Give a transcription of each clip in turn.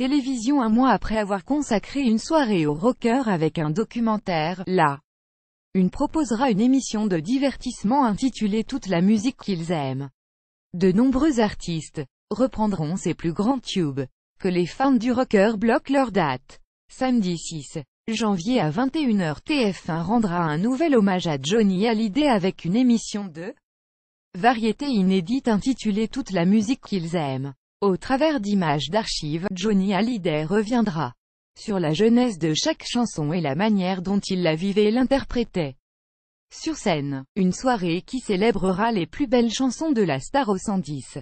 télévision un mois après avoir consacré une soirée au rocker avec un documentaire, la une proposera une émission de divertissement intitulée Toute la musique qu'ils aiment. De nombreux artistes reprendront ses plus grands tubes que les fans du rocker bloquent leur date. Samedi 6 janvier à 21h TF1 rendra un nouvel hommage à Johnny Hallyday avec une émission de variété inédite intitulée Toute la musique qu'ils aiment. Au travers d'images d'archives, Johnny Hallyday reviendra sur la jeunesse de chaque chanson et la manière dont il la vivait et l'interprétait. Sur scène, une soirée qui célébrera les plus belles chansons de la star aux 110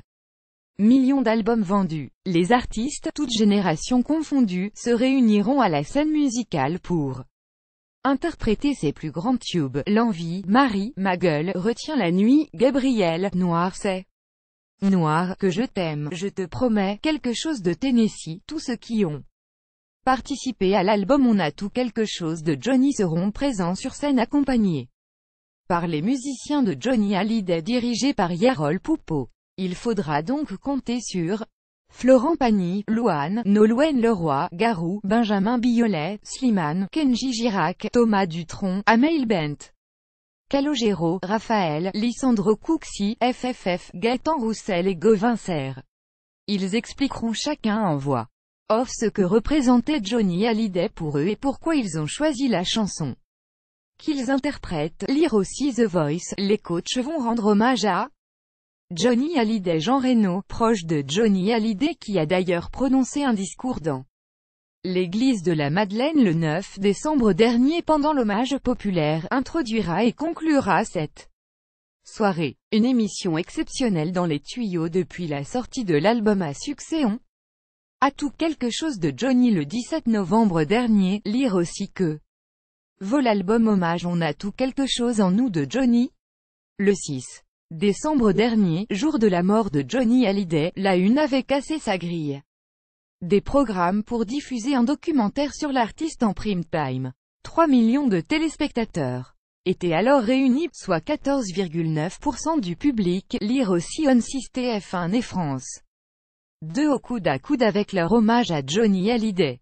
millions d'albums vendus. Les artistes, toutes générations confondues, se réuniront à la scène musicale pour interpréter ses plus grands tubes. L'envie, Marie, Ma gueule, retient la nuit, Gabriel, Noir c'est Noir, que je t'aime, je te promets, quelque chose de Tennessee, tous ceux qui ont participé à l'album On a tout quelque chose de Johnny seront présents sur scène accompagnés par les musiciens de Johnny Hallyday dirigés par Yarol Poupeau. Il faudra donc compter sur Florent Pagny, Louane, Nolwenn Leroy, Garou, Benjamin Biolay, Slimane, Kenji Girac, Thomas Dutron, Amail Bent. Calogero, Raphaël, Lissandro Cuxi, FFF, Gaëtan Roussel et Gauvin Serre. Ils expliqueront chacun en voix off ce que représentait Johnny Hallyday pour eux et pourquoi ils ont choisi la chanson qu'ils interprètent. Lire aussi The Voice, les coachs vont rendre hommage à Johnny Hallyday Jean Reno, proche de Johnny Hallyday qui a d'ailleurs prononcé un discours dans L'église de la Madeleine le 9 décembre dernier pendant l'hommage populaire introduira et conclura cette soirée. Une émission exceptionnelle dans les tuyaux depuis la sortie de l'album à succès On a tout quelque chose de Johnny le 17 novembre dernier, lire aussi que Vaut l'album hommage On a tout quelque chose en nous de Johnny le 6 décembre dernier, jour de la mort de Johnny Hallyday, la une avait cassé sa grille. Des programmes pour diffuser un documentaire sur l'artiste en prime time. 3 millions de téléspectateurs étaient alors réunis, soit 14,9% du public, lire aussi On6 TF1 et France. Deux au coude à coude avec leur hommage à Johnny Hallyday.